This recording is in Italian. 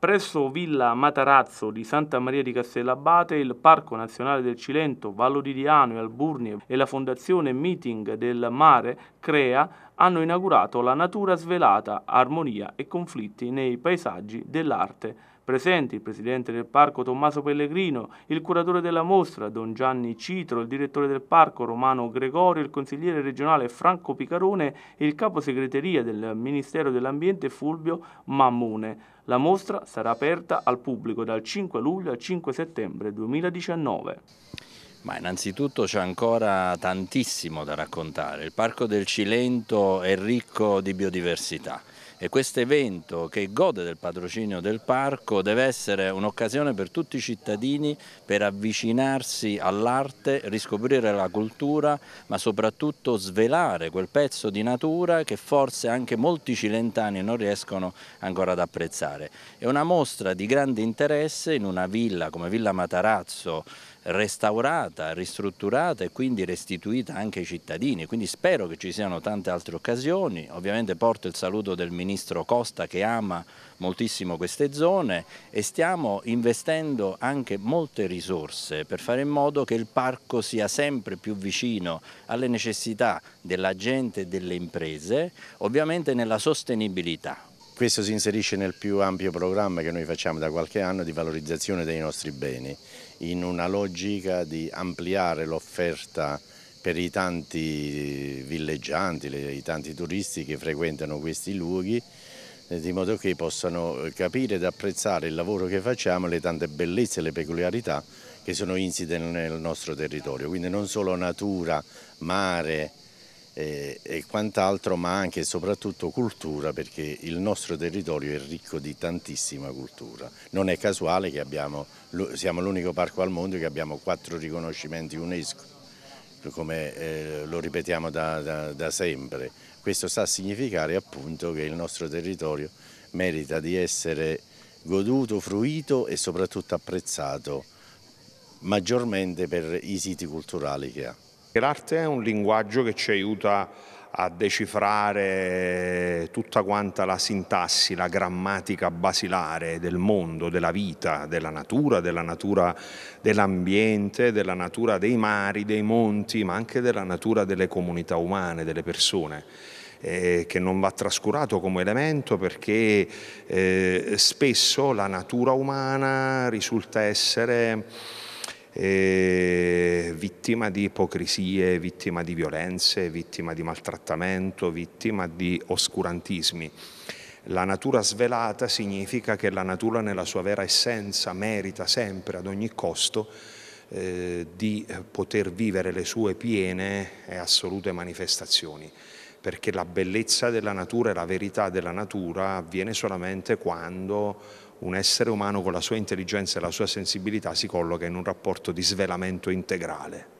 Presso Villa Matarazzo di Santa Maria di Castellabate, il Parco Nazionale del Cilento, Vallodidiano e Alburnie e la Fondazione Meeting del Mare Crea hanno inaugurato la natura svelata, armonia e conflitti nei paesaggi dell'arte Presenti il presidente del parco Tommaso Pellegrino, il curatore della mostra Don Gianni Citro, il direttore del parco Romano Gregorio, il consigliere regionale Franco Picarone e il capo segreteria del Ministero dell'Ambiente Fulvio Mammone. La mostra sarà aperta al pubblico dal 5 luglio al 5 settembre 2019. Ma innanzitutto c'è ancora tantissimo da raccontare. Il Parco del Cilento è ricco di biodiversità e questo evento che gode del patrocinio del parco deve essere un'occasione per tutti i cittadini per avvicinarsi all'arte, riscoprire la cultura ma soprattutto svelare quel pezzo di natura che forse anche molti cilentani non riescono ancora ad apprezzare. È una mostra di grande interesse in una villa come Villa Matarazzo restaurata, ristrutturata e quindi restituita anche ai cittadini, quindi spero che ci siano tante altre occasioni, ovviamente porto il saluto del Ministro ministro Costa che ama moltissimo queste zone e stiamo investendo anche molte risorse per fare in modo che il parco sia sempre più vicino alle necessità della gente e delle imprese, ovviamente nella sostenibilità. Questo si inserisce nel più ampio programma che noi facciamo da qualche anno di valorizzazione dei nostri beni, in una logica di ampliare l'offerta per i tanti villeggianti, i tanti turisti che frequentano questi luoghi, eh, di modo che possano capire ed apprezzare il lavoro che facciamo, le tante bellezze e le peculiarità che sono insite nel nostro territorio, quindi non solo natura, mare eh, e quant'altro, ma anche e soprattutto cultura, perché il nostro territorio è ricco di tantissima cultura. Non è casuale che abbiamo, siamo l'unico parco al mondo che abbiamo quattro riconoscimenti UNESCO come eh, lo ripetiamo da, da, da sempre. Questo sta a significare appunto che il nostro territorio merita di essere goduto, fruito e soprattutto apprezzato maggiormente per i siti culturali che ha. L'arte è un linguaggio che ci aiuta a decifrare tutta quanta la sintassi, la grammatica basilare del mondo, della vita, della natura, della natura dell'ambiente, della natura dei mari, dei monti, ma anche della natura delle comunità umane, delle persone. Eh, che non va trascurato come elemento perché eh, spesso la natura umana risulta essere eh, vittima di ipocrisie, vittima di violenze, vittima di maltrattamento, vittima di oscurantismi. La natura svelata significa che la natura nella sua vera essenza merita sempre ad ogni costo eh, di poter vivere le sue piene e assolute manifestazioni, perché la bellezza della natura e la verità della natura avviene solamente quando un essere umano con la sua intelligenza e la sua sensibilità si colloca in un rapporto di svelamento integrale.